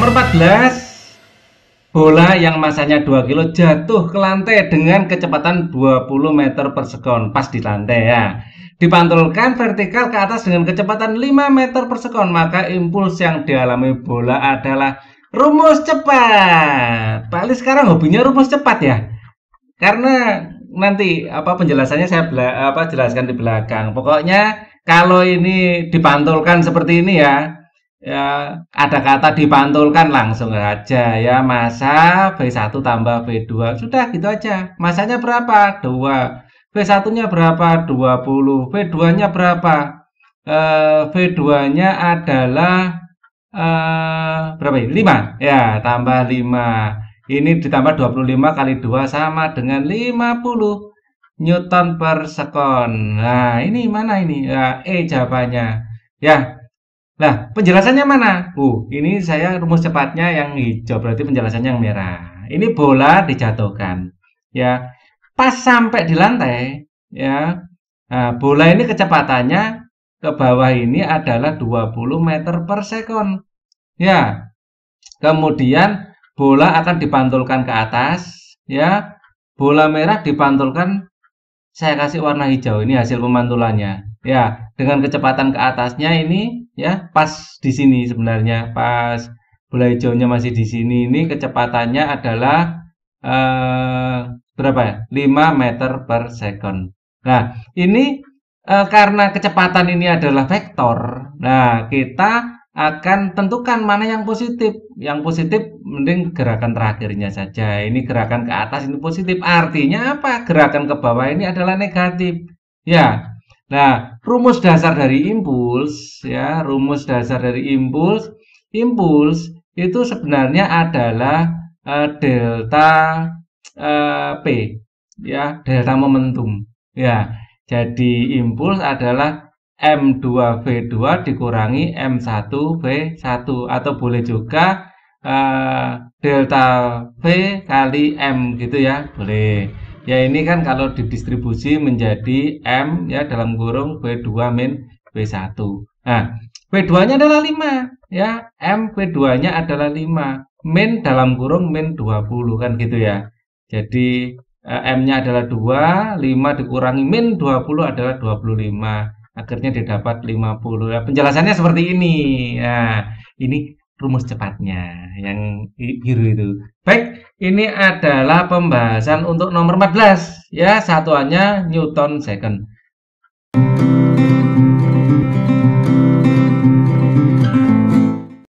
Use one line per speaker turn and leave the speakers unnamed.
Nomor 14 Bola yang masanya 2 kilo jatuh ke lantai dengan kecepatan 20 meter per sekon Pas di lantai ya Dipantulkan vertikal ke atas dengan kecepatan 5 meter per sekon Maka impuls yang dialami bola adalah rumus cepat Pak Ali sekarang hobinya rumus cepat ya Karena nanti apa penjelasannya saya apa jelaskan di belakang Pokoknya kalau ini dipantulkan seperti ini ya ya ada kata dipantulkan langsung aja ya masa B1 tambah B2 sudah gitu aja masanya berapa 2 B1 nya berapa 20 B2 nya berapa eh, B2 nya adalah eh, berapa ini 5 ya tambah 5 ini ditambah 25 kali 2 sama dengan 50 Newton per sekon nah ini mana ini ya, E jawabannya ya Nah, penjelasannya mana? Uh, ini saya rumus cepatnya yang hijau, berarti penjelasannya yang merah. Ini bola dijatuhkan. Ya, pas sampai di lantai, ya, nah, bola ini kecepatannya ke bawah ini adalah 20 meter per sekon. Ya, kemudian bola akan dipantulkan ke atas, ya, bola merah dipantulkan, saya kasih warna hijau, ini hasil pemantulannya. Ya, dengan kecepatan ke atasnya ini ya pas di sini sebenarnya, pas bola hijaunya masih di sini. Ini kecepatannya adalah eh, berapa ya? 5 meter per second. Nah, ini eh, karena kecepatan ini adalah vektor. Nah, kita akan tentukan mana yang positif. Yang positif mending gerakan terakhirnya saja. Ini gerakan ke atas ini positif. Artinya apa? Gerakan ke bawah ini adalah negatif. Ya, Nah, rumus dasar dari impuls ya, rumus dasar dari impuls, impuls itu sebenarnya adalah uh, delta uh, P ya, delta momentum. Ya. Jadi impuls adalah M2V2 dikurangi M1V1 atau boleh juga uh, delta V kali M gitu ya, boleh. Ya ini kan kalau didistribusi menjadi M ya dalam kurung B2 min B1. Nah, B2-nya adalah 5 ya. M B2-nya adalah 5. Min dalam kurung min 20 kan gitu ya. Jadi eh, M-nya adalah 2, 5 dikurangi min 20 adalah 25. Akhirnya didapat 50. ya, nah, penjelasannya seperti ini. Nah, ini rumus cepatnya yang biru itu. Baik, ini adalah pembahasan untuk nomor 14 ya, satuannya Newton second.